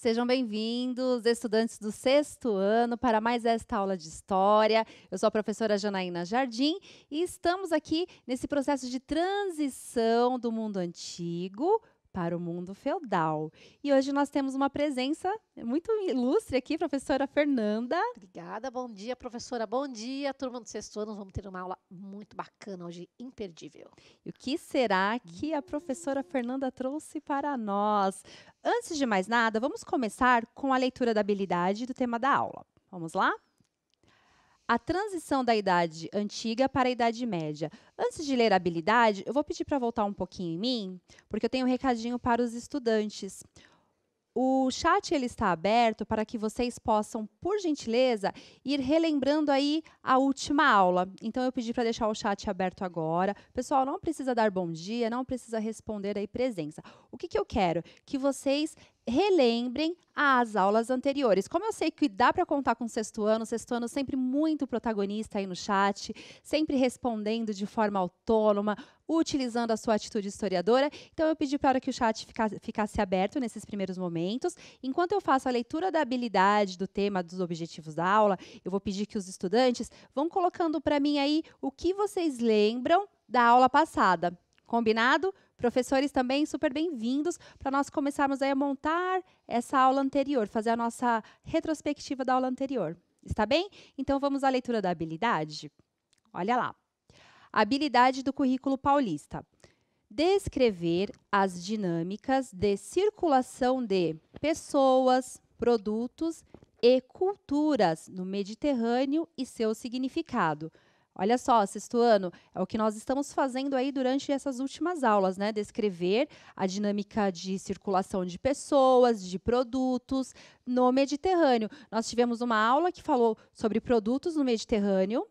Sejam bem-vindos, estudantes do sexto ano, para mais esta aula de História. Eu sou a professora Janaína Jardim e estamos aqui nesse processo de transição do mundo antigo para o mundo feudal. E hoje nós temos uma presença muito ilustre aqui, professora Fernanda. Obrigada, bom dia, professora. Bom dia, turma do sexto ano. Vamos ter uma aula muito bacana hoje, imperdível. E o que será que a professora Fernanda trouxe para nós? Antes de mais nada, vamos começar com a leitura da habilidade do tema da aula. Vamos lá? a transição da idade antiga para a idade média. Antes de ler a habilidade, eu vou pedir para voltar um pouquinho em mim, porque eu tenho um recadinho para os estudantes. O chat ele está aberto para que vocês possam, por gentileza, ir relembrando aí a última aula. Então eu pedi para deixar o chat aberto agora. Pessoal, não precisa dar bom dia, não precisa responder aí presença. O que, que eu quero? Que vocês relembrem as aulas anteriores. Como eu sei que dá para contar com o sexto ano, o sexto ano sempre muito protagonista aí no chat, sempre respondendo de forma autônoma, utilizando a sua atitude historiadora. Então, eu pedi para que o chat ficasse, aberto nesses primeiros momentos. Enquanto eu faço a leitura da habilidade, do tema, dos objetivos da aula, eu vou pedir que os estudantes vão colocando para mim aí o que vocês lembram da aula passada. Combinado? Professores também super bem-vindos para nós começarmos a montar essa aula anterior, fazer a nossa retrospectiva da aula anterior. Está bem? Então vamos à leitura da habilidade? Olha lá. Habilidade do currículo paulista. Descrever as dinâmicas de circulação de pessoas, produtos e culturas no Mediterrâneo e seu significado. Olha só, sexto ano, é o que nós estamos fazendo aí durante essas últimas aulas, né? Descrever a dinâmica de circulação de pessoas, de produtos no Mediterrâneo. Nós tivemos uma aula que falou sobre produtos no Mediterrâneo,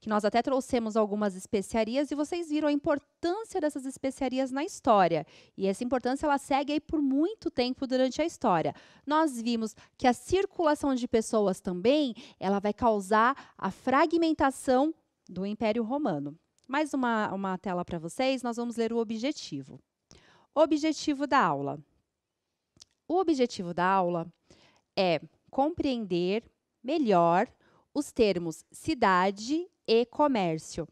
que nós até trouxemos algumas especiarias e vocês viram a importância dessas especiarias na história. E essa importância ela segue aí por muito tempo durante a história. Nós vimos que a circulação de pessoas também, ela vai causar a fragmentação do Império Romano. Mais uma, uma tela para vocês, nós vamos ler o objetivo. Objetivo da aula. O objetivo da aula é compreender melhor os termos cidade e comércio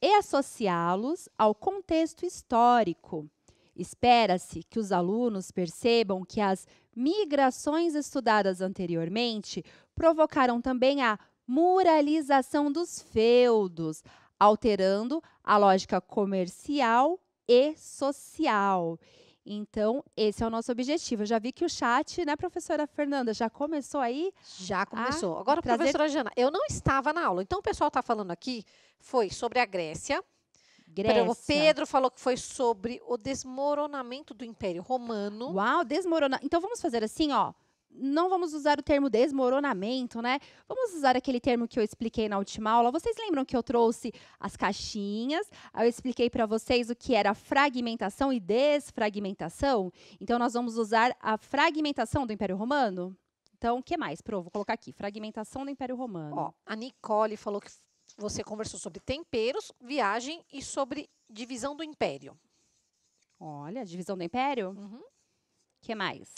e associá-los ao contexto histórico. Espera-se que os alunos percebam que as migrações estudadas anteriormente provocaram também a muralização dos feudos, alterando a lógica comercial e social. Então, esse é o nosso objetivo. Eu já vi que o chat, né, professora Fernanda, já começou aí? Já começou. A Agora, trazer... professora Jana, eu não estava na aula, então o pessoal está falando aqui foi sobre a Grécia. Grécia. Pedro falou que foi sobre o desmoronamento do Império Romano. Uau, desmoronamento. Então vamos fazer assim, ó não vamos usar o termo desmoronamento, né? Vamos usar aquele termo que eu expliquei na última aula. Vocês lembram que eu trouxe as caixinhas? Eu expliquei para vocês o que era fragmentação e desfragmentação. Então, nós vamos usar a fragmentação do Império Romano. Então, o que mais? Pro, vou colocar aqui, fragmentação do Império Romano. Ó, a Nicole falou que você conversou sobre temperos, viagem e sobre divisão do Império. Olha, divisão do Império? O uhum. que mais?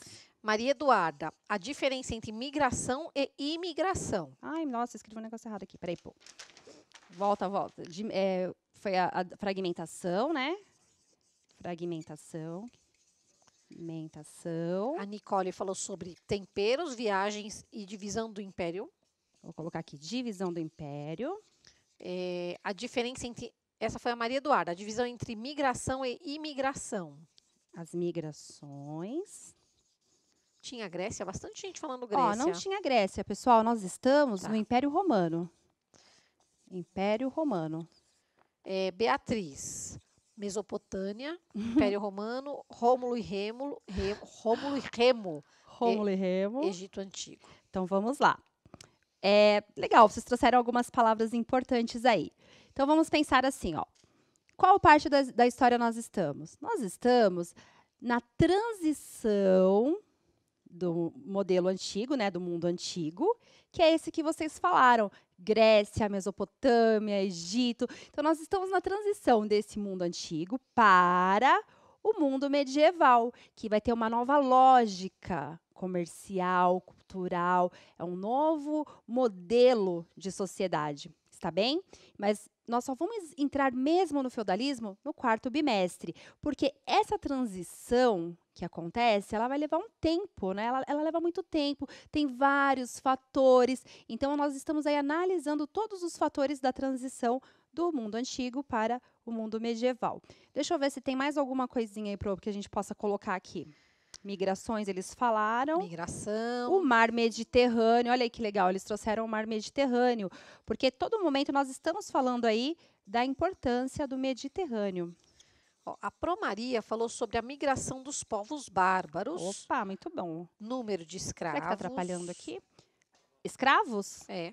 Maria Eduarda, a diferença entre migração e imigração. Ai, nossa, escrevi um negócio errado aqui. Peraí, pô. Volta, volta. De, é, foi a, a, fragmentação, né? Fragmentação. Fragmentação. A Nicole falou sobre temperos, viagens e divisão do império. Vou colocar aqui divisão do império. É, a diferença entre. Essa foi a Maria Eduarda, a divisão entre migração e imigração. As migrações. Tinha Grécia? Bastante gente falando Grécia. Ó, não tinha Grécia, pessoal. Nós estamos tá. no Império Romano. Império Romano. É, Beatriz. Mesopotâmia, Império Romano, Rômulo e Rêmulo, Rômulo e Remo. Rômulo e, e Remo. Egito Antigo. Então vamos lá. É, legal, vocês trouxeram algumas palavras importantes aí. Então vamos pensar assim, ó. Qual parte da, da história nós estamos? Nós estamos na transição do modelo antigo, né, do mundo antigo, que é esse que vocês falaram, Grécia, Mesopotâmia, Egito. Então nós estamos na transição desse mundo antigo para o mundo medieval, que vai ter uma nova lógica comercial, cultural, é um novo modelo de sociedade tá bem? Mas nós só vamos entrar mesmo no feudalismo no quarto bimestre, porque essa transição que acontece, ela vai levar um tempo, né? Ela, ela leva muito tempo, tem vários fatores. Então nós estamos aí analisando todos os fatores da transição do mundo antigo para o mundo medieval. Deixa eu ver se tem mais alguma coisinha aí para que a gente possa colocar aqui. Migrações, eles falaram. Migração. O mar Mediterrâneo, olha aí que legal, eles trouxeram o mar Mediterrâneo, porque todo momento nós estamos falando aí da importância do Mediterrâneo. A Promaria falou sobre a migração dos povos bárbaros. Opa, muito bom. Número de escravos. Será que está atrapalhando aqui? Escravos? É.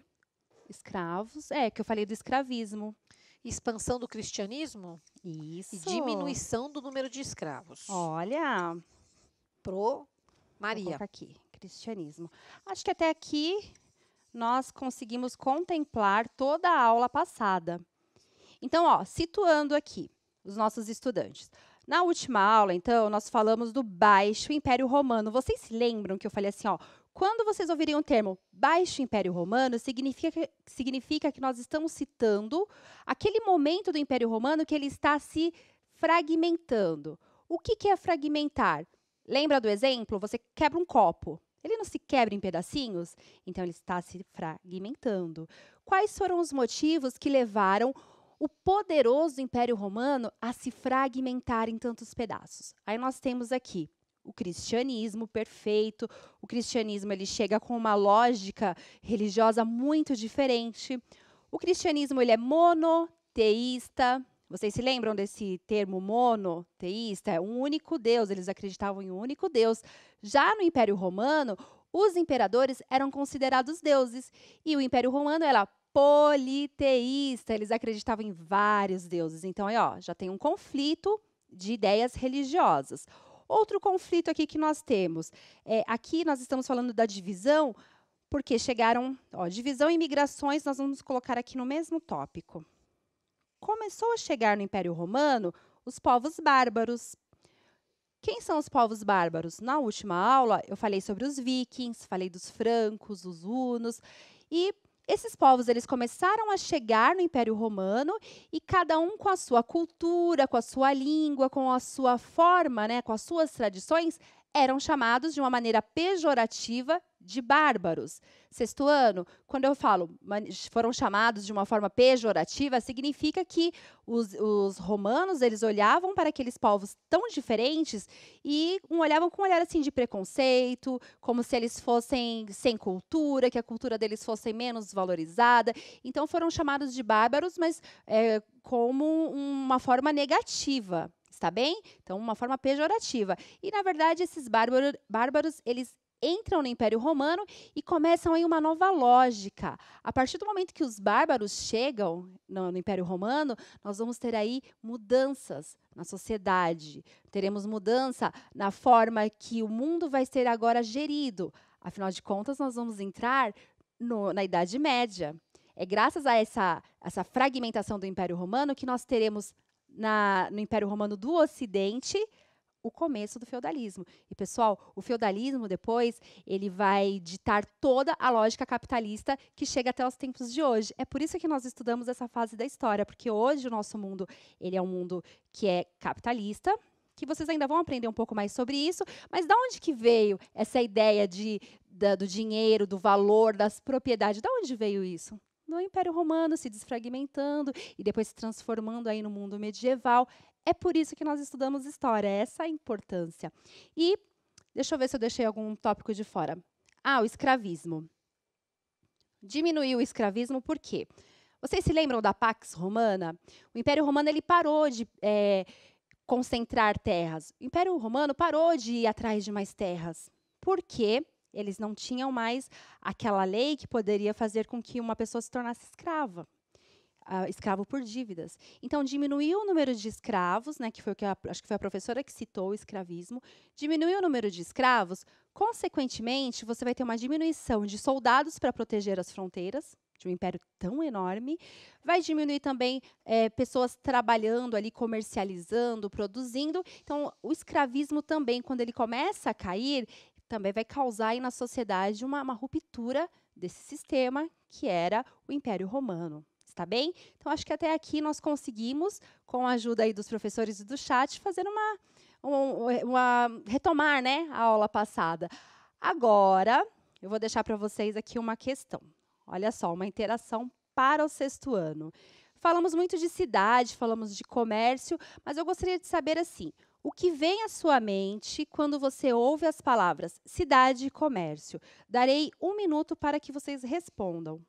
Escravos, é, que eu falei do escravismo. Expansão do cristianismo? Isso. E diminuição do número de escravos. Olha, pro Maria. aqui, cristianismo. Acho que até aqui nós conseguimos contemplar toda a aula passada. Então, ó, situando aqui os nossos estudantes. Na última aula, então, nós falamos do Baixo Império Romano. Vocês se lembram que eu falei assim, ó, quando vocês ouvirem o termo Baixo Império Romano, significa que, significa que nós estamos citando aquele momento do Império Romano que ele está se fragmentando. O que, que é fragmentar? Lembra do exemplo? Você quebra um copo. Ele não se quebra em pedacinhos? Então ele está se fragmentando. Quais foram os motivos que levaram o poderoso Império Romano a se fragmentar em tantos pedaços? Aí nós temos aqui o cristianismo perfeito. O cristianismo ele chega com uma lógica religiosa muito diferente. O cristianismo ele é monoteísta, vocês se lembram desse termo monoteísta? É um único Deus, eles acreditavam em um único Deus. Já no Império Romano, os imperadores eram considerados deuses e o Império Romano era politeísta, eles acreditavam em vários deuses. Então, aí, ó, já tem um conflito de ideias religiosas. Outro conflito aqui que nós temos, é, aqui nós estamos falando da divisão, porque chegaram, ó, divisão e migrações, nós vamos colocar aqui no mesmo tópico começou a chegar no Império Romano os povos bárbaros. Quem são os povos bárbaros? Na última aula eu falei sobre os vikings, falei dos francos, dos hunos e esses povos eles começaram a chegar no Império Romano e cada um com a sua cultura, com a sua língua, com a sua forma, né, com as suas tradições, eram chamados de uma maneira pejorativa de bárbaros. Sexto ano, quando eu falo foram chamados de uma forma pejorativa, significa que os, os romanos eles olhavam para aqueles povos tão diferentes e um olhavam com um olhar assim de preconceito, como se eles fossem sem cultura, que a cultura deles fosse menos valorizada. Então foram chamados de bárbaros, mas é, como uma forma negativa está bem? Então, uma forma pejorativa. E, na verdade, esses bárbaros, bárbaros eles entram no Império Romano e começam aí uma nova lógica. A partir do momento que os bárbaros chegam no, Império Romano, nós vamos ter aí mudanças na sociedade. Teremos mudança na forma que o mundo vai ser agora gerido. Afinal de contas, nós vamos entrar no, na Idade Média. É graças a essa, essa fragmentação do Império Romano que nós teremos na, no Império Romano do Ocidente o começo do feudalismo. E pessoal, o feudalismo depois, ele vai ditar toda a lógica capitalista que chega até os tempos de hoje. É por isso que nós estudamos essa fase da história, porque hoje o nosso mundo, ele é um mundo que é capitalista, que vocês ainda vão aprender um pouco mais sobre isso, mas da onde que veio essa ideia de, da, do dinheiro, do valor, das propriedades? Da onde veio isso? No Império Romano, se desfragmentando e depois se transformando aí no mundo medieval. É por isso que nós estudamos história, essa é a importância. E deixa eu ver se eu deixei algum tópico de fora. Ah, o escravismo. Diminuiu o escravismo por quê? Vocês se lembram da Pax Romana? O Império Romano ele parou de é, concentrar terras. O Império Romano parou de ir atrás de mais terras. Por quê? eles não tinham mais aquela lei que poderia fazer com que uma pessoa se tornasse escrava uh, escravo por dívidas. Então, diminuiu o número de escravos, né, que foi o que a, acho que foi a professora que citou o escravismo, diminuiu o número de escravos, consequentemente, você vai ter uma diminuição de soldados para proteger as fronteiras, de um império tão enorme, vai diminuir também é, pessoas trabalhando ali, comercializando, produzindo. Então, o escravismo também, quando ele começa a cair, também vai causar aí na sociedade uma, uma ruptura desse sistema que era o Império Romano tá bem? Então, acho que até aqui nós conseguimos, com a ajuda aí dos professores e do chat, fazer uma, uma retomar né, a aula passada. Agora, eu vou deixar para vocês aqui uma questão. Olha só, uma interação para o sexto ano. Falamos muito de cidade, falamos de comércio, mas eu gostaria de saber assim, o que vem à sua mente quando você ouve as palavras cidade e comércio? Darei um minuto para que vocês respondam.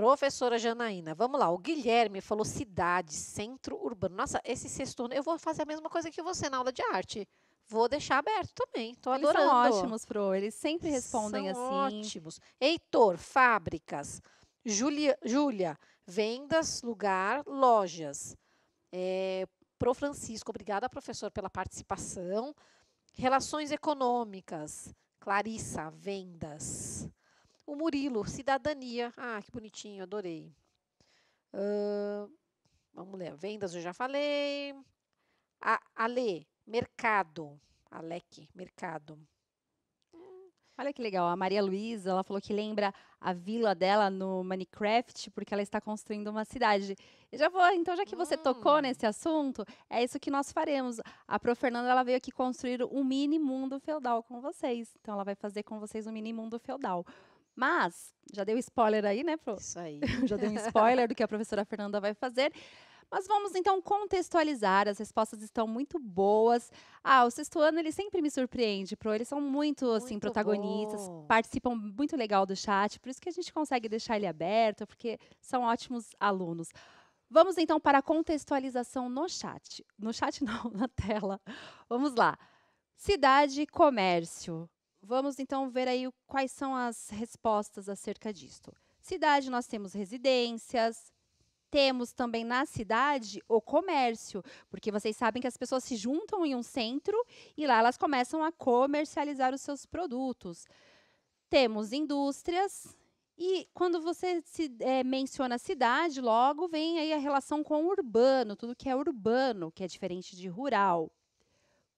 Professora Janaína, vamos lá. O Guilherme falou cidade, centro urbano. Nossa, esse sexturno, eu vou fazer a mesma coisa que você na aula de arte. Vou deixar aberto também. Tô eles adorando. Eles são ótimos, Pro. Eles sempre respondem são assim. ótimos. Heitor, fábricas. Júlia, Julia, vendas, lugar, lojas. É, Pro Francisco, obrigada, professor, pela participação. Relações econômicas. Clarissa, vendas. O Murilo, cidadania. Ah, que bonitinho, adorei. Uh, vamos ler. Vendas eu já falei. A, Ale, mercado. Alec, mercado. Olha que legal, a Maria Luísa, ela falou que lembra a vila dela no Minecraft, porque ela está construindo uma cidade. Eu já vou, então, já que você hum. tocou nesse assunto, é isso que nós faremos. A Pro Fernanda, ela veio aqui construir um mini mundo feudal com vocês. Então, ela vai fazer com vocês um mini mundo feudal. Mas, já deu spoiler aí, né, Pro? Isso aí. já deu um spoiler do que a professora Fernanda vai fazer. Mas vamos então contextualizar, as respostas estão muito boas. Ah, o sexto ano ele sempre me surpreende, Pro. Eles são muito, assim, muito assim, protagonistas, bom. participam muito legal do chat, por isso que a gente consegue deixar ele aberto, porque são ótimos alunos. Vamos então para a contextualização no chat. No chat não, na tela. Vamos lá. Cidade e comércio. Vamos então ver aí quais são as respostas acerca disto. Cidade, nós temos residências, temos também na cidade o comércio, porque vocês sabem que as pessoas se juntam em um centro e lá elas começam a comercializar os seus produtos. Temos indústrias, e quando você se, é, menciona cidade, logo vem aí a relação com o urbano, tudo que é urbano, que é diferente de rural.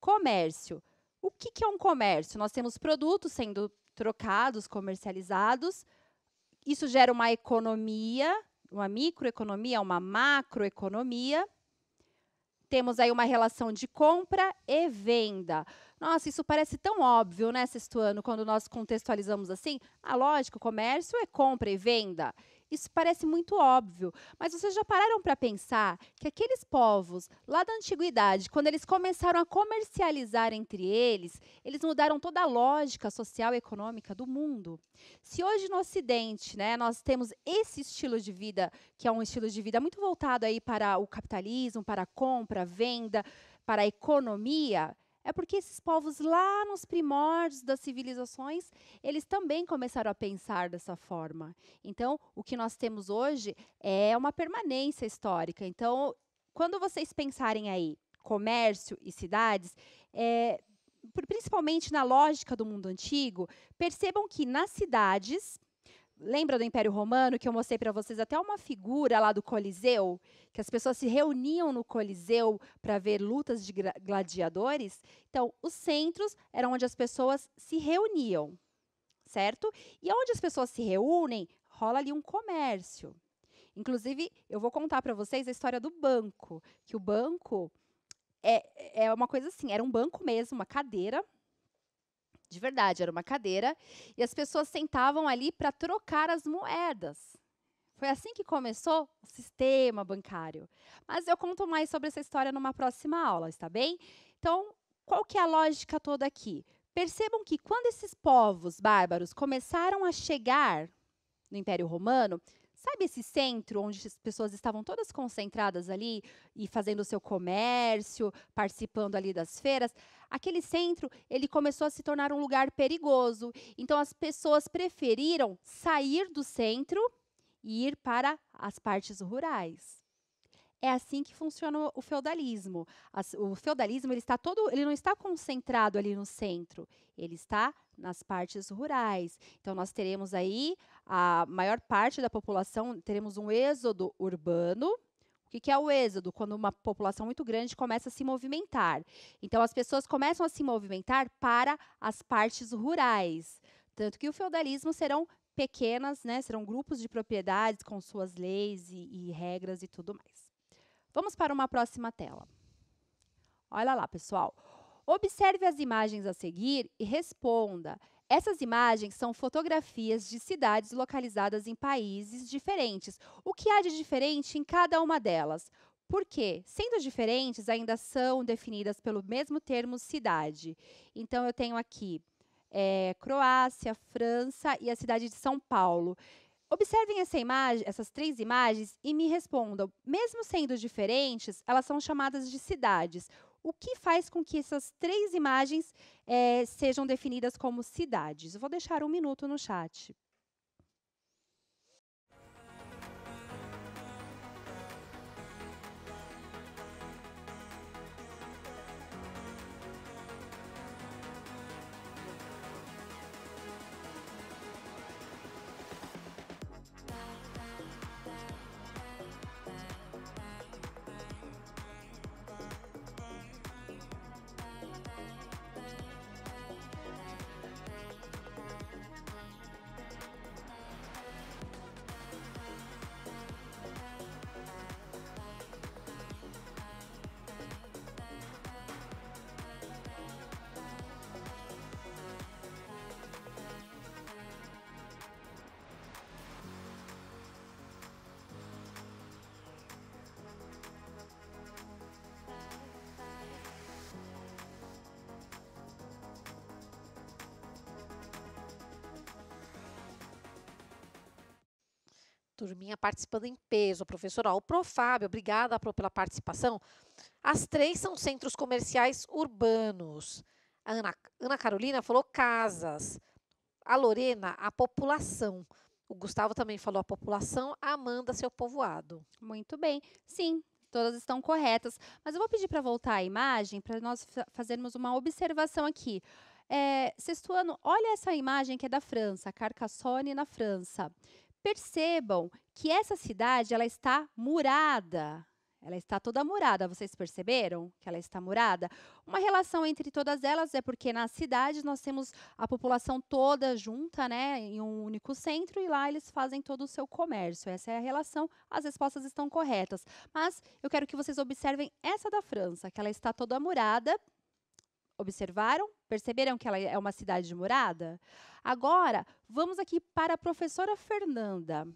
Comércio. O que, que é um comércio? Nós temos produtos sendo trocados, comercializados. Isso gera uma economia, uma microeconomia, uma macroeconomia. Temos aí uma relação de compra e venda. Nossa, isso parece tão óbvio, né, ano, quando nós contextualizamos assim? Ah, lógico, comércio é compra e venda. Isso parece muito óbvio, mas vocês já pararam para pensar que aqueles povos lá da antiguidade, quando eles começaram a comercializar entre eles, eles mudaram toda a lógica social e econômica do mundo. Se hoje no Ocidente, né, nós temos esse estilo de vida, que é um estilo de vida muito voltado aí para o capitalismo, para a compra, venda, para a economia, é porque esses povos lá nos primórdios das civilizações, eles também começaram a pensar dessa forma. Então, o que nós temos hoje é uma permanência histórica. Então, quando vocês pensarem aí comércio e cidades, é, principalmente na lógica do mundo antigo, percebam que nas cidades Lembra do Império Romano que eu mostrei para vocês até uma figura lá do Coliseu, que as pessoas se reuniam no Coliseu para ver lutas de gladiadores? Então, os centros eram onde as pessoas se reuniam, certo? E onde as pessoas se reúnem, rola ali um comércio. Inclusive, eu vou contar para vocês a história do banco, que o banco é, é uma coisa assim, era um banco mesmo, uma cadeira de verdade, era uma cadeira, e as pessoas sentavam ali para trocar as moedas. Foi assim que começou o sistema bancário. Mas eu conto mais sobre essa história numa próxima aula, está bem? Então, qual que é a lógica toda aqui? Percebam que quando esses povos bárbaros começaram a chegar no Império Romano, Sabe esse centro onde as pessoas estavam todas concentradas ali e fazendo o seu comércio, participando ali das feiras? Aquele centro, ele começou a se tornar um lugar perigoso. Então as pessoas preferiram sair do centro e ir para as partes rurais é assim que funciona o feudalismo. O feudalismo ele está todo, ele não está concentrado ali no centro, ele está nas partes rurais. Então nós teremos aí a maior parte da população teremos um êxodo urbano, o que, é o êxodo? Quando uma população muito grande começa a se movimentar. Então, as pessoas começam a se movimentar para as partes rurais. Tanto que o feudalismo serão pequenas, né, serão grupos de propriedades com suas leis e, e regras e tudo mais. Vamos para uma próxima tela. Olha lá, pessoal. Observe as imagens a seguir e responda. Essas imagens são fotografias de cidades localizadas em países diferentes. O que há de diferente em cada uma delas? Porque, sendo diferentes, ainda são definidas pelo mesmo termo cidade. Então, eu tenho aqui é, Croácia, França e a cidade de São Paulo. Observem essa imagem, essas três imagens e me respondam. Mesmo sendo diferentes, elas são chamadas de cidades. O que faz com que essas três imagens é, sejam definidas como cidades? vou deixar um minuto no chat. turminha participando em peso, professor. Ó, o Profábio, obrigada Pro, pela participação. As três são centros comerciais urbanos. A Ana, Ana Carolina falou casas. A Lorena, a população. O Gustavo também falou a população. A Amanda, seu povoado. Muito bem. Sim, todas estão corretas. Mas eu vou pedir para voltar a imagem para nós fazermos uma observação aqui. É, sexto ano, olha essa imagem que é da França, Carcassonne na França. Percebam que essa cidade ela está murada. Ela está toda murada. Vocês perceberam que ela está murada? Uma relação entre todas elas é porque nas cidades nós temos a população toda junta, né, em um único centro e lá eles fazem todo o seu comércio. Essa é a relação. As respostas estão corretas. Mas eu quero que vocês observem essa da França, que ela está toda murada Observaram? Perceberam que ela é uma cidade morada? Agora, vamos aqui para a professora Fernanda.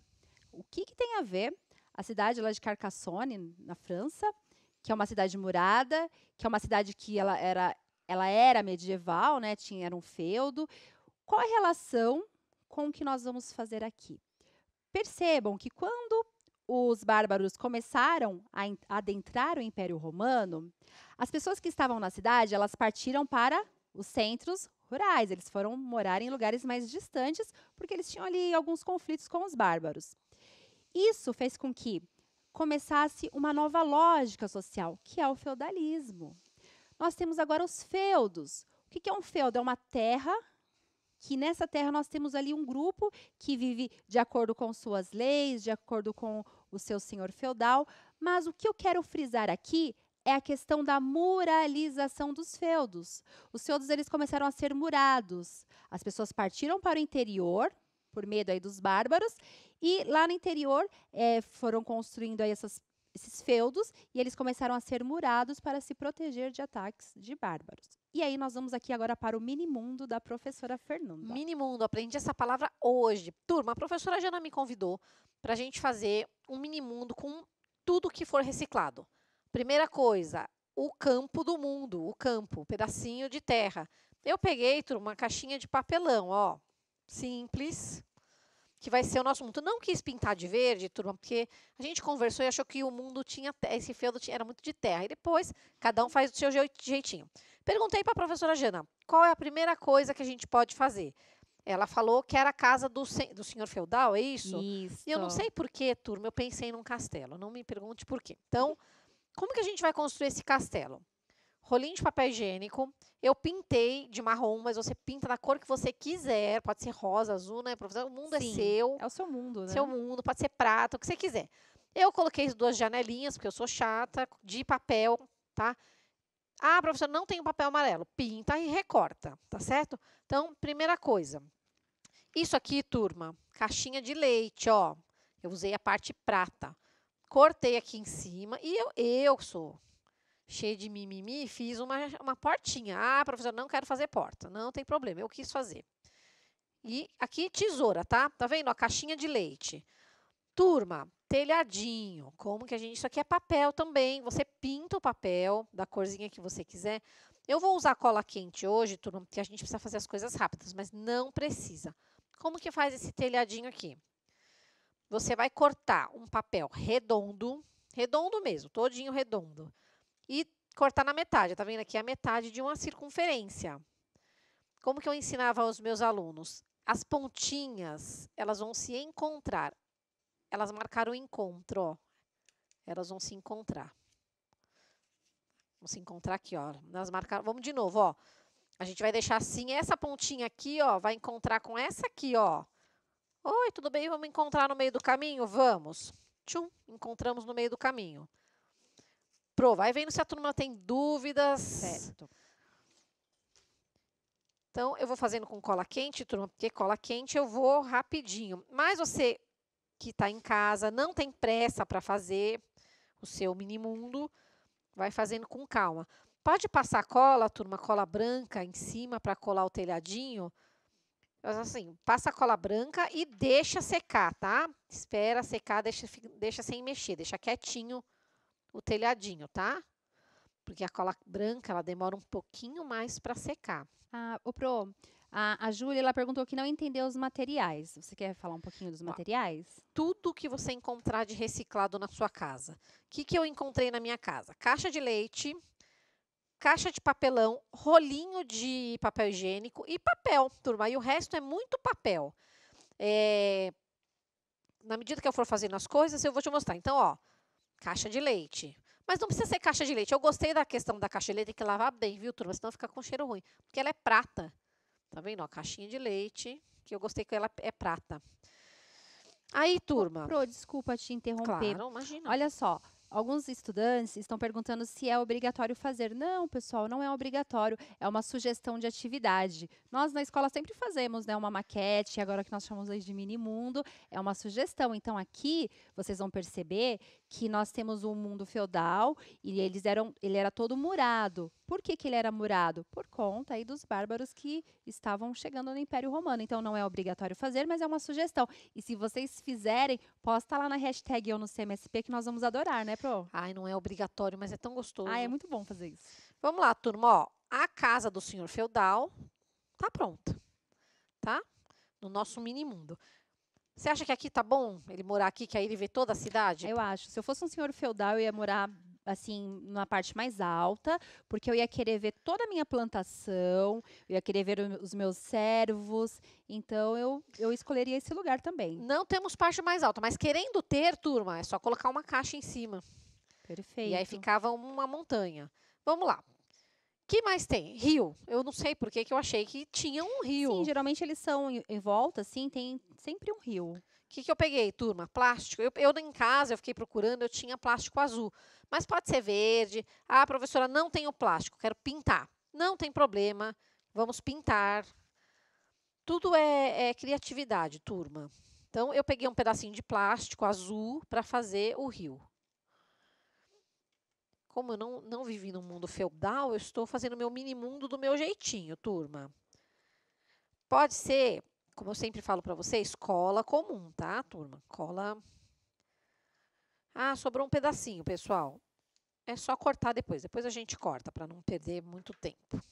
O que, que tem a ver a cidade lá é de Carcassonne, na França, que é uma cidade murada, que é uma cidade que ela era, ela era medieval, né? Tinha, era um feudo. Qual a relação com o que nós vamos fazer aqui? Percebam que quando os bárbaros começaram a adentrar o Império Romano, as pessoas que estavam na cidade, elas partiram para os centros rurais, eles foram morar em lugares mais distantes, porque eles tinham ali alguns conflitos com os bárbaros. Isso fez com que começasse uma nova lógica social, que é o feudalismo. Nós temos agora os feudos. O que é um feudo? É uma terra que nessa terra nós temos ali um grupo que vive de acordo com suas leis, de acordo com o seu senhor feudal, mas o que eu quero frisar aqui é a questão da muralização dos feudos. Os feudos eles começaram a ser murados. As pessoas partiram para o interior por medo aí dos bárbaros e lá no interior é, foram construindo aí essas esses feudos e eles começaram a ser murados para se proteger de ataques de bárbaros. E aí nós vamos aqui agora para o mini mundo da professora Fernanda. Mini mundo, aprendi essa palavra hoje. Turma, a professora Jana me convidou para a gente fazer um mini mundo com tudo que for reciclado. Primeira coisa, o campo do mundo, o campo, um pedacinho de terra. Eu peguei, turma, uma caixinha de papelão, ó, simples, que vai ser o nosso mundo. Não quis pintar de verde, turma, porque a gente conversou e achou que o mundo tinha esse feudo tinha, era muito de terra. E depois, cada um faz do seu jeitinho. Perguntei para a professora Jana, qual é a primeira coisa que a gente pode fazer? Ela falou que era a casa do, do senhor feudal, é isso? Isso. E eu não sei por que, turma, eu pensei num castelo. Não me pergunte por quê. Então, como que a gente vai construir esse castelo? rolinho de papel higiênico. Eu pintei de marrom, mas você pinta da cor que você quiser. Pode ser rosa, azul, né, professor? O mundo é Sim, é seu. É o seu mundo, né? Seu mundo, pode ser prata, o que você quiser. Eu coloquei duas janelinhas, porque eu sou chata, de papel, tá? Ah, professor, não tem papel amarelo. Pinta e recorta, tá certo? Então, primeira coisa. Isso aqui, turma, caixinha de leite, ó. Eu usei a parte prata. Cortei aqui em cima e eu, eu sou cheia de mimimi, fiz uma, uma portinha. Ah, professor, não quero fazer porta. Não tem problema, eu quis fazer. E aqui tesoura, tá? Tá vendo? A caixinha de leite. Turma, telhadinho. Como que a gente... Isso aqui é papel também. Você pinta o papel da corzinha que você quiser. Eu vou usar cola quente hoje, turma, porque a gente precisa fazer as coisas rápidas, mas não precisa. Como que faz esse telhadinho aqui? Você vai cortar um papel redondo, redondo mesmo, todinho redondo e cortar na metade. Está vendo aqui a metade de uma circunferência. Como que eu ensinava aos meus alunos? As pontinhas, elas vão se encontrar. Elas marcaram o encontro, ó. Elas vão se encontrar. Vamos se encontrar aqui, ó. Nós marcar, vamos de novo, ó. A gente vai deixar assim essa pontinha aqui, ó, vai encontrar com essa aqui, ó. Oi, tudo bem? Vamos encontrar no meio do caminho? Vamos. Tchum, encontramos no meio do caminho prova. Aí vendo se a turma tem dúvidas. Certo. Então, eu vou fazendo com cola quente, turma, porque cola quente eu vou rapidinho. Mas você que está em casa, não tem pressa para fazer o seu mini mundo, vai fazendo com calma. Pode passar cola, turma, cola branca em cima para colar o telhadinho. Assim, passa a cola branca e deixa secar, tá? Espera secar, deixa, deixa sem mexer, deixa quietinho o telhadinho, tá? Porque a cola branca, ela demora um pouquinho mais para secar. Ah, o Pro, a, a Júlia, ela perguntou que não entendeu os materiais. Você quer falar um pouquinho dos materiais? Tudo que você encontrar de reciclado na sua casa. O que, que eu encontrei na minha casa? Caixa de leite, caixa de papelão, rolinho de papel higiênico e papel, turma. E o resto é muito papel. É, na medida que eu for fazendo as coisas, eu vou te mostrar. Então, ó, caixa de leite. Mas não precisa ser caixa de leite. Eu gostei da questão da caixa de leite, tem que lavar bem, viu, turma? Senão fica com cheiro ruim. Porque ela é prata. Tá vendo? Ó, caixinha de leite, que eu gostei que ela é prata. Aí, turma. Pro, desculpa te interromper. Claro, imagina. Olha só, Alguns estudantes estão perguntando se é obrigatório fazer. Não, pessoal, não é obrigatório. É uma sugestão de atividade. Nós na escola sempre fazemos né, uma maquete, agora que nós chamamos de mini mundo, é uma sugestão. Então aqui vocês vão perceber que nós temos um mundo feudal e eles eram, ele era todo murado. Por que, que ele era murado? Por conta aí dos bárbaros que estavam chegando no Império Romano. Então não é obrigatório fazer, mas é uma sugestão. E se vocês fizerem, posta lá na hashtag ou no CMSP que nós vamos adorar, né? Pro? Ai, não é obrigatório, mas é tão gostoso. Ah, é muito bom fazer isso. Vamos lá, turma, ó. A casa do senhor feudal tá pronta, tá? No nosso mini mundo. Você acha que aqui tá bom? Ele morar aqui, que aí ele vê toda a cidade? Eu acho. Se eu fosse um senhor feudal, eu ia morar assim, na parte mais alta, porque eu ia querer ver toda a minha plantação, eu ia querer ver os meus servos, então eu, eu escolheria esse lugar também. Não temos parte mais alta, mas querendo ter, turma, é só colocar uma caixa em cima. Perfeito. E aí ficava uma montanha. Vamos lá. que mais tem? Rio. Eu não sei por que eu achei que tinha um rio. Sim, geralmente eles são em, em volta, assim, tem sempre um rio. O que, que eu peguei, turma? Plástico. Eu, eu em casa, eu fiquei procurando, eu tinha plástico azul mas pode ser verde. Ah, professora, não tenho plástico, quero pintar. Não tem problema, vamos pintar. Tudo é, é criatividade, turma. Então, eu peguei um pedacinho de plástico azul para fazer o rio. Como eu não, não vivi num mundo feudal, eu estou fazendo meu mini mundo do meu jeitinho, turma. Pode ser, como eu sempre falo para vocês, cola comum, tá, turma? Cola ah, sobrou um pedacinho, pessoal. É só cortar depois. Depois a gente corta para não perder muito tempo.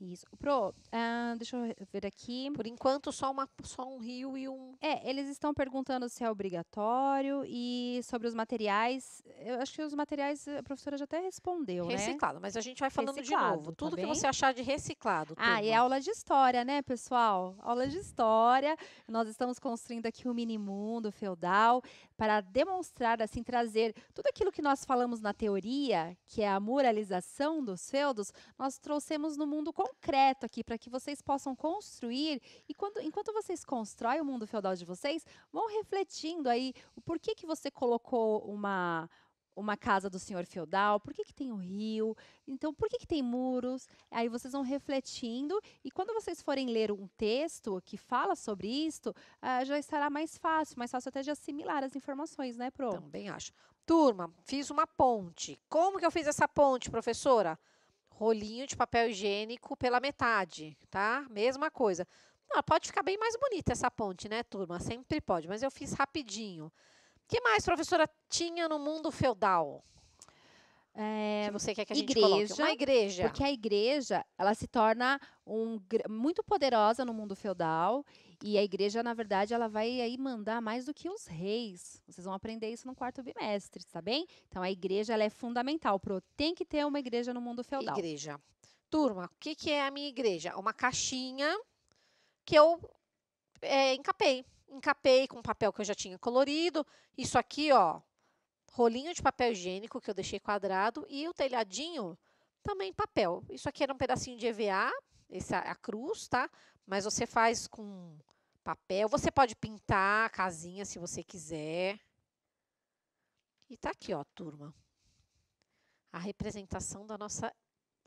Isso. Pro, ah, deixa eu ver aqui. Por enquanto, só, uma, só um rio e um. É, eles estão perguntando se é obrigatório e sobre os materiais. Eu acho que os materiais a professora já até respondeu, reciclado, né? Reciclado, mas a gente vai falando reciclado, de novo. Tá Tudo tá que bem? você achar de reciclado. Ah, e é aula de história, né, pessoal? Aula de história. Nós estamos construindo aqui o um mini mundo feudal para demonstrar, assim, trazer tudo aquilo que nós falamos na teoria, que é a moralização dos feudos, nós trouxemos no mundo concreto aqui, para que vocês possam construir. E quando, enquanto vocês constroem o mundo feudal de vocês, vão refletindo aí o porquê que você colocou uma uma casa do senhor feudal? Por que, que tem o um rio? Então, por que, que tem muros? Aí vocês vão refletindo e quando vocês forem ler um texto que fala sobre isto, uh, já estará mais fácil, mais fácil até de assimilar as informações, né, Pro? Também acho. Turma, fiz uma ponte. Como que eu fiz essa ponte, professora? Rolinho de papel higiênico pela metade, tá? Mesma coisa. Não, ah, pode ficar bem mais bonita essa ponte, né, turma? Sempre pode, mas eu fiz rapidinho que mais, professora, tinha no mundo feudal? É, que você quer que a gente igreja, coloque? Uma igreja. Porque a igreja, ela se torna um, muito poderosa no mundo feudal. E a igreja, na verdade, ela vai aí mandar mais do que os reis. Vocês vão aprender isso no quarto bimestre, tá bem? Então, a igreja, ela é fundamental. Pro, tem que ter uma igreja no mundo feudal. Igreja. Turma, o que, que é a minha igreja? Uma caixinha que eu é, encapei. Encapei com papel que eu já tinha colorido. Isso aqui, ó, rolinho de papel higiênico que eu deixei quadrado e o telhadinho também papel. Isso aqui era um pedacinho de EVA, essa a cruz, tá? Mas você faz com papel. Você pode pintar a casinha se você quiser. E tá aqui, ó, turma. A representação da nossa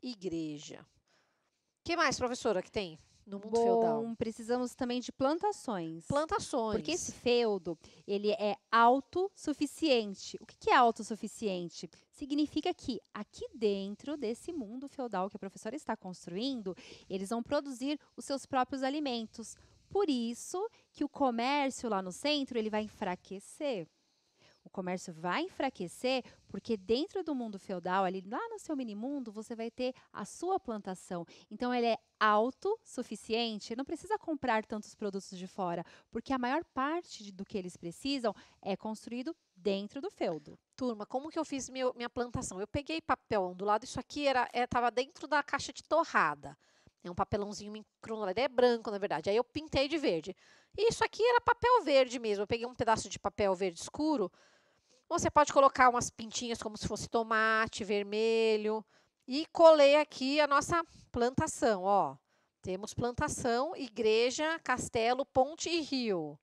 igreja. O que mais, professora, que tem? no mundo Bom, feudal. Precisamos também de plantações. Plantações. Porque esse feudo, ele é autossuficiente. O que, que é autossuficiente? Significa que aqui dentro desse mundo feudal que a professora está construindo, eles vão produzir os seus próprios alimentos. Por isso que o comércio lá no centro, ele vai enfraquecer o comércio vai enfraquecer porque dentro do mundo feudal, ali lá no seu minimundo, você vai ter a sua plantação. Então ele é autossuficiente, não precisa comprar tantos produtos de fora, porque a maior parte do que eles precisam é construído dentro do feudo. Turma, como que eu fiz meu, minha plantação? Eu peguei papel ondulado, isso aqui era estava é, dentro da caixa de torrada. É um papelãozinho micronoladado, é branco, na verdade. Aí eu pintei de verde. E isso aqui era papel verde mesmo. Eu peguei um pedaço de papel verde escuro, você pode colocar umas pintinhas como se fosse tomate vermelho e colei aqui a nossa plantação, ó. Temos plantação, igreja, castelo, ponte e rio. O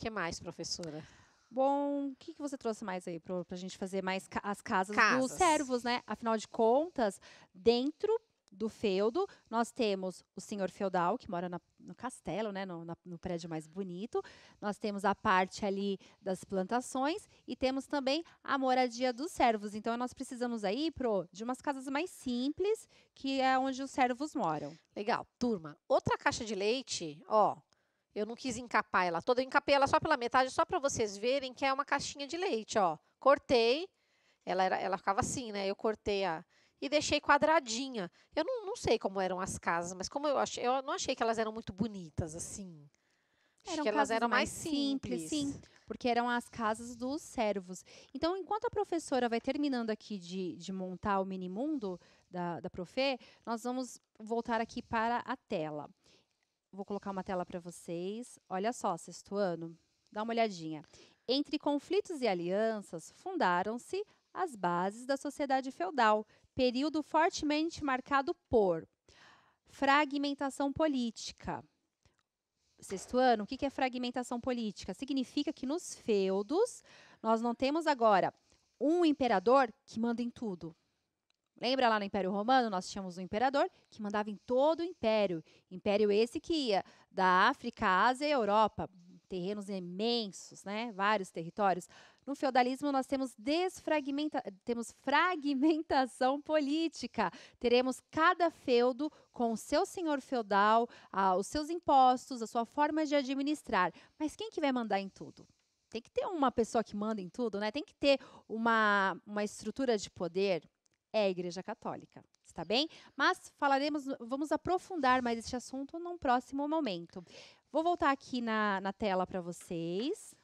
que mais, professora? Bom, o que, que você trouxe mais aí para a gente fazer mais ca as casas, casas, dos servos, né? Afinal de contas, dentro do feudo, nós temos o senhor feudal, que mora na, no castelo, né, no, na, no, prédio mais bonito. Nós temos a parte ali das plantações e temos também a moradia dos servos. Então, nós precisamos aí, Pro, de umas casas mais simples, que é onde os servos moram. Legal. Turma, outra caixa de leite, ó, eu não quis encapar ela toda, eu encapei ela só pela metade, só para vocês verem que é uma caixinha de leite, ó. Cortei, ela, era, ela ficava assim, né? Eu cortei a, e deixei quadradinha. Eu não, não sei como eram as casas, mas como eu achei, eu não achei que elas eram muito bonitas, assim. Acho eram que elas eram mais simples. simples. Sim, porque eram as casas dos servos. Então, enquanto a professora vai terminando aqui de, de montar o mini-mundo da, da Profê, nós vamos voltar aqui para a tela. Vou colocar uma tela para vocês. Olha só, sexto ano, dá uma olhadinha. Entre conflitos e alianças, fundaram-se as bases da sociedade feudal, período fortemente marcado por fragmentação política. Sexto ano, o que é fragmentação política? Significa que nos feudos nós não temos agora um imperador que manda em tudo. Lembra lá no Império Romano, nós tínhamos um imperador que mandava em todo o império. Império esse que ia da África, Ásia e Europa. Terrenos imensos, né? Vários territórios. No feudalismo, nós temos desfragmenta temos fragmentação política. Teremos cada feudo com o seu senhor feudal, os seus impostos, a sua forma de administrar. Mas quem que vai mandar em tudo? Tem que ter uma pessoa que manda em tudo, né? Tem que ter uma, uma estrutura de poder. É a Igreja Católica está bem? Mas falaremos, vamos aprofundar mais este assunto num próximo momento. Vou voltar aqui na, na tela para vocês.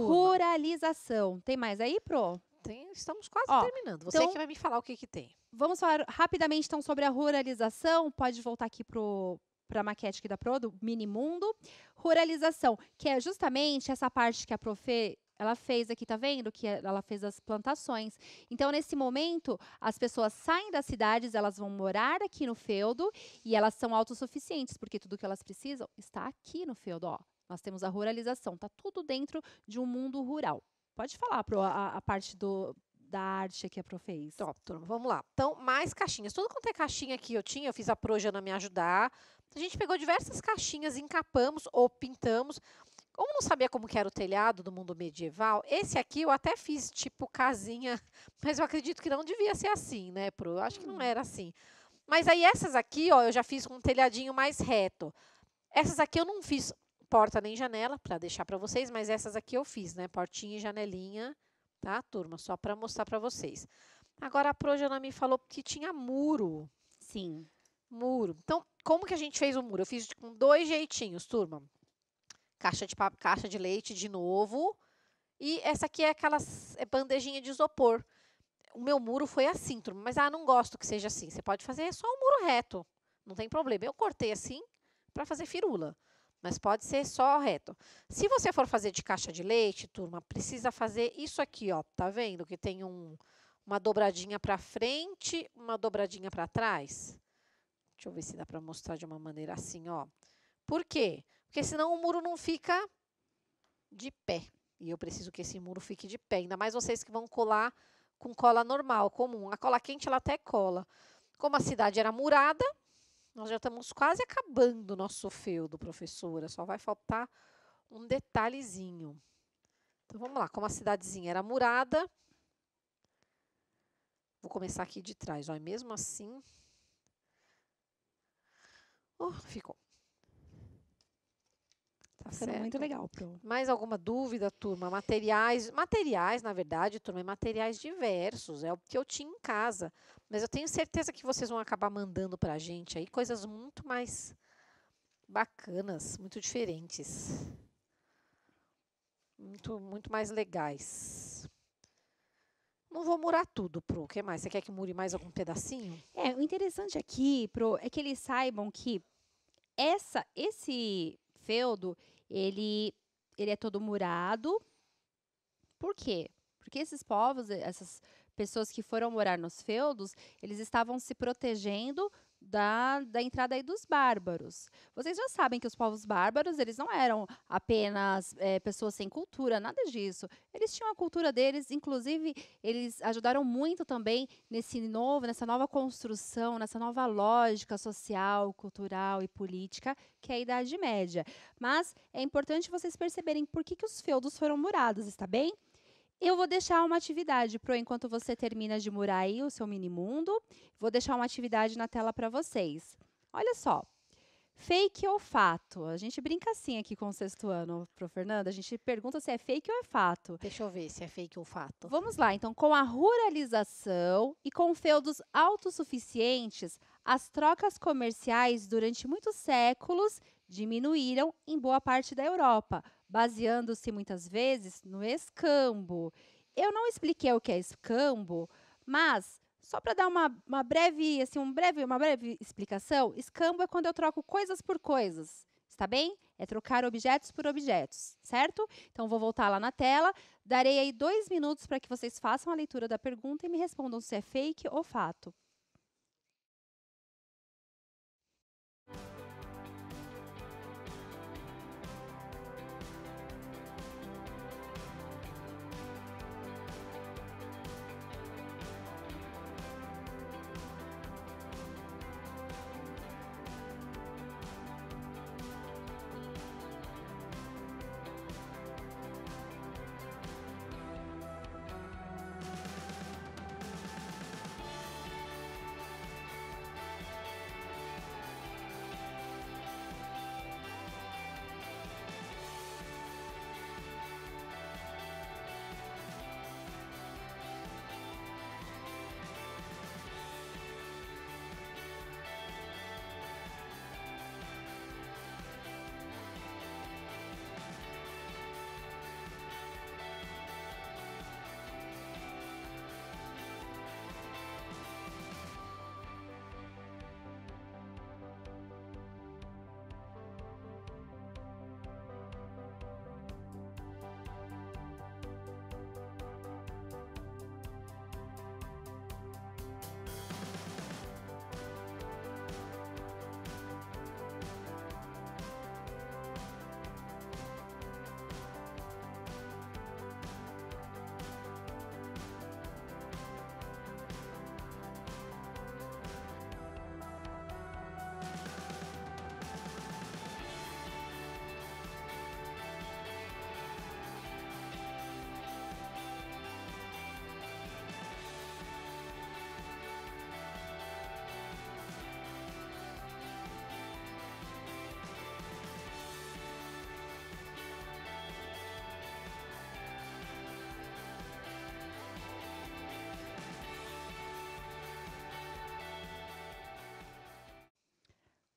Ruralização. Tem mais aí, Pro? Tem, estamos quase Ó, terminando. Você então, que vai me falar o que, que tem. Vamos falar rapidamente, então, sobre a ruralização. Pode voltar aqui pro para a maquete aqui da Pro, do Mini Mundo. Ruralização, que é justamente essa parte que a Profe ela fez aqui, tá vendo? Que é, ela fez as plantações. Então, nesse momento, as pessoas saem das cidades, elas vão morar aqui no feudo e elas são autossuficientes, porque tudo que elas precisam está aqui no feudo, ó nós temos a ruralização, está tudo dentro de um mundo rural. Pode falar pro, a, a parte do, da arte que a Pro fez. Top, turma. Vamos lá. Então, mais caixinhas. Tudo quanto é caixinha que eu tinha, eu fiz a Pro Jana me ajudar. A gente pegou diversas caixinhas, encapamos ou pintamos. Como não sabia como que era o telhado do mundo medieval, esse aqui eu até fiz tipo casinha, mas eu acredito que não devia ser assim, né, Pro? Eu acho que não hum. era assim. Mas aí essas aqui, ó, eu já fiz com um telhadinho mais reto. Essas aqui eu não fiz porta nem janela, para deixar para vocês, mas essas aqui eu fiz, né? Portinha e janelinha, tá, turma? Só para mostrar para vocês. Agora, a Projana me falou que tinha muro. Sim. Muro. Então, como que a gente fez o muro? Eu fiz tipo, com dois jeitinhos, turma. Caixa de, caixa de leite de novo. E essa aqui é aquela é bandejinha de isopor. O meu muro foi assim, turma. Mas, ah, não gosto que seja assim. Você pode fazer só um muro reto. Não tem problema. Eu cortei assim para fazer firula mas pode ser só reto. Se você for fazer de caixa de leite, turma, precisa fazer isso aqui, ó. Tá vendo que tem um, uma dobradinha para frente, uma dobradinha para trás? Deixa eu ver se dá para mostrar de uma maneira assim, ó. Por quê? Porque senão o muro não fica de pé. E eu preciso que esse muro fique de pé. Ainda mais vocês que vão colar com cola normal, comum. A cola quente, ela até cola. Como a cidade era murada, nós já estamos quase acabando o nosso feudo, professora. Só vai faltar um detalhezinho. Então vamos lá, como a cidadezinha era murada, vou começar aqui de trás, ó, e mesmo assim, oh, ficou. Tá ficando certo. muito legal. Pro... Mais alguma dúvida, turma? Materiais, materiais, na verdade, turma, é materiais diversos, é o que eu tinha em casa. Mas eu tenho certeza que vocês vão acabar mandando para a gente aí coisas muito mais bacanas, muito diferentes. Muito, muito mais legais. Não vou murar tudo, Pro. O que mais? Você quer que mure mais algum pedacinho? É, o interessante aqui, Pro, é que eles saibam que essa, esse feudo, ele, ele é todo murado. Por quê? Porque esses povos, essas pessoas que foram morar nos feudos, eles estavam se protegendo da, da entrada aí dos bárbaros. Vocês já sabem que os povos bárbaros, eles não eram apenas é, pessoas sem cultura, nada disso. Eles tinham a cultura deles, inclusive, eles ajudaram muito também nesse novo, nessa nova construção, nessa nova lógica social, cultural e política, que é a Idade Média. Mas é importante vocês perceberem por que, que os feudos foram murados, está bem? Eu vou deixar uma atividade para enquanto você termina de murar aí o seu mini mundo. Vou deixar uma atividade na tela para vocês. Olha só. Fake ou fato? A gente brinca assim aqui com o sexto ano, pro Fernando. A gente pergunta se é fake ou é fato. Deixa eu ver se é fake ou fato. Vamos lá, então, com a ruralização e com feudos autossuficientes, as trocas comerciais durante muitos séculos diminuíram em boa parte da Europa baseando-se muitas vezes no escambo. Eu não expliquei o que é escambo, mas só para dar uma, uma breve, assim, um breve, uma breve explicação, escambo é quando eu troco coisas por coisas. Está bem? É trocar objetos por objetos, certo? Então vou voltar lá na tela, darei aí dois minutos para que vocês façam a leitura da pergunta e me respondam se é fake ou fato.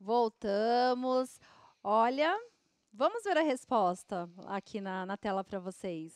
Voltamos. Olha, vamos ver a resposta aqui na, na tela para vocês.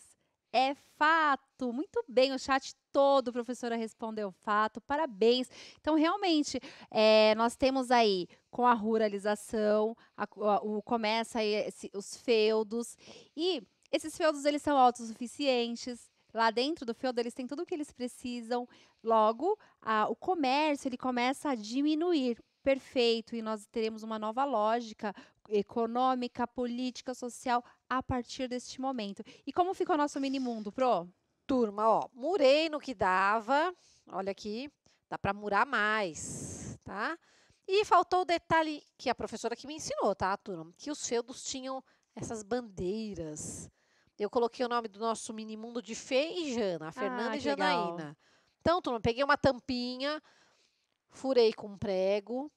É fato. Muito bem, o chat todo, professora respondeu fato. Parabéns. Então, realmente, é, nós temos aí com a ruralização, a, a, o, começa aí esse, os feudos. E esses feudos, eles são autossuficientes. Lá dentro do feudo, eles têm tudo o que eles precisam. Logo, a, o comércio, ele começa a diminuir perfeito e nós teremos uma nova lógica econômica, política, social a partir deste momento. E como ficou nosso mini mundo, Pro? Turma, ó, murei no que dava. Olha aqui, dá para murar mais, tá? E faltou o detalhe que a professora que me ensinou, tá, turma? Que os feudos tinham essas bandeiras. Eu coloquei o nome do nosso mini mundo de Fê e Jana, a ah, Fernanda ah, e Janaína. Legal. Então, turma, peguei uma tampinha, furei com prego,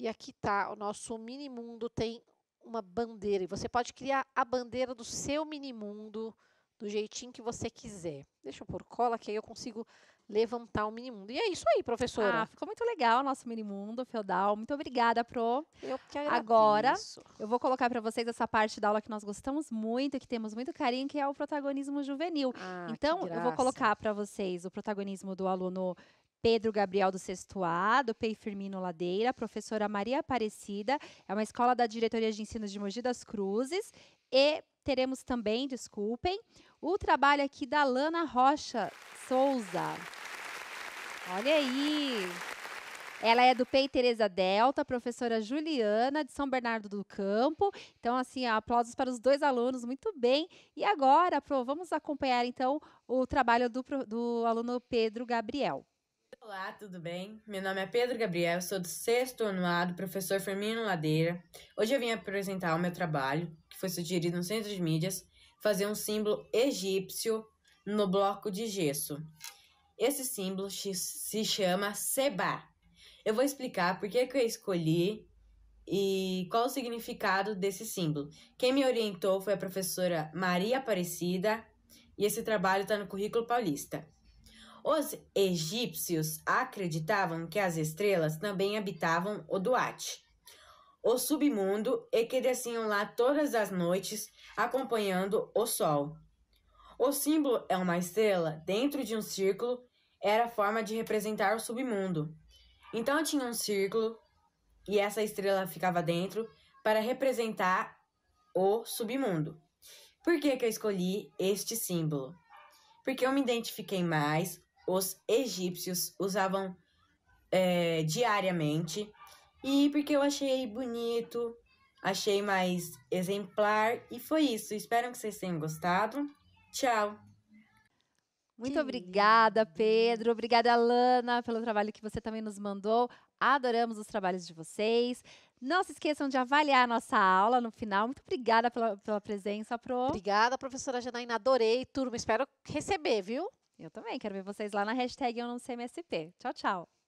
e aqui está o nosso mini mundo tem uma bandeira. E você pode criar a bandeira do seu mini mundo do jeitinho que você quiser. Deixa eu pôr cola que aí eu consigo levantar o mini mundo. E é isso aí, professora. Ah, ficou muito legal o nosso mini mundo feudal. Muito obrigada, Pro. Eu quero agradeço. Agora, eu vou colocar para vocês essa parte da aula que nós gostamos muito, que temos muito carinho, que é o protagonismo juvenil. Ah, então, eu vou colocar para vocês o protagonismo do aluno Pedro Gabriel do Sexto A, do PEI Firmino Ladeira, professora Maria Aparecida, é uma escola da Diretoria de Ensino de Mogi das Cruzes, e teremos também, desculpem, o trabalho aqui da Lana Rocha Souza. Olha aí! Ela é do PEI Teresa Delta, professora Juliana de São Bernardo do Campo. Então, assim, aplausos para os dois alunos, muito bem. E agora, vamos acompanhar então o trabalho do, do aluno Pedro Gabriel. Olá, tudo bem? Meu nome é Pedro Gabriel, sou do sexto ano A do professor Firmino Ladeira. Hoje eu vim apresentar o meu trabalho, que foi sugerido no Centro de Mídias, fazer um símbolo egípcio no bloco de gesso. Esse símbolo se chama Seba. Eu vou explicar por que, que eu escolhi e qual o significado desse símbolo. Quem me orientou foi a professora Maria Aparecida e esse trabalho está no Currículo Paulista. Os egípcios acreditavam que as estrelas também habitavam o Duat, o submundo, e que desciam lá todas as noites acompanhando o sol. O símbolo é uma estrela dentro de um círculo, era a forma de representar o submundo. Então tinha um círculo e essa estrela ficava dentro para representar o submundo. Por que, que eu escolhi este símbolo? Porque eu me identifiquei mais os egípcios usavam é, diariamente e porque eu achei bonito, achei mais exemplar e foi isso. Espero que vocês tenham gostado. Tchau. Muito obrigada, Pedro. Obrigada, Lana, pelo trabalho que você também nos mandou. Adoramos os trabalhos de vocês. Não se esqueçam de avaliar a nossa aula no final. Muito obrigada pela, pela presença, Pro. Obrigada, professora Janaína. Adorei, turma. Espero receber, viu? Eu também. Quero ver vocês lá na hashtag Eu Não Sei MSP. Tchau, tchau.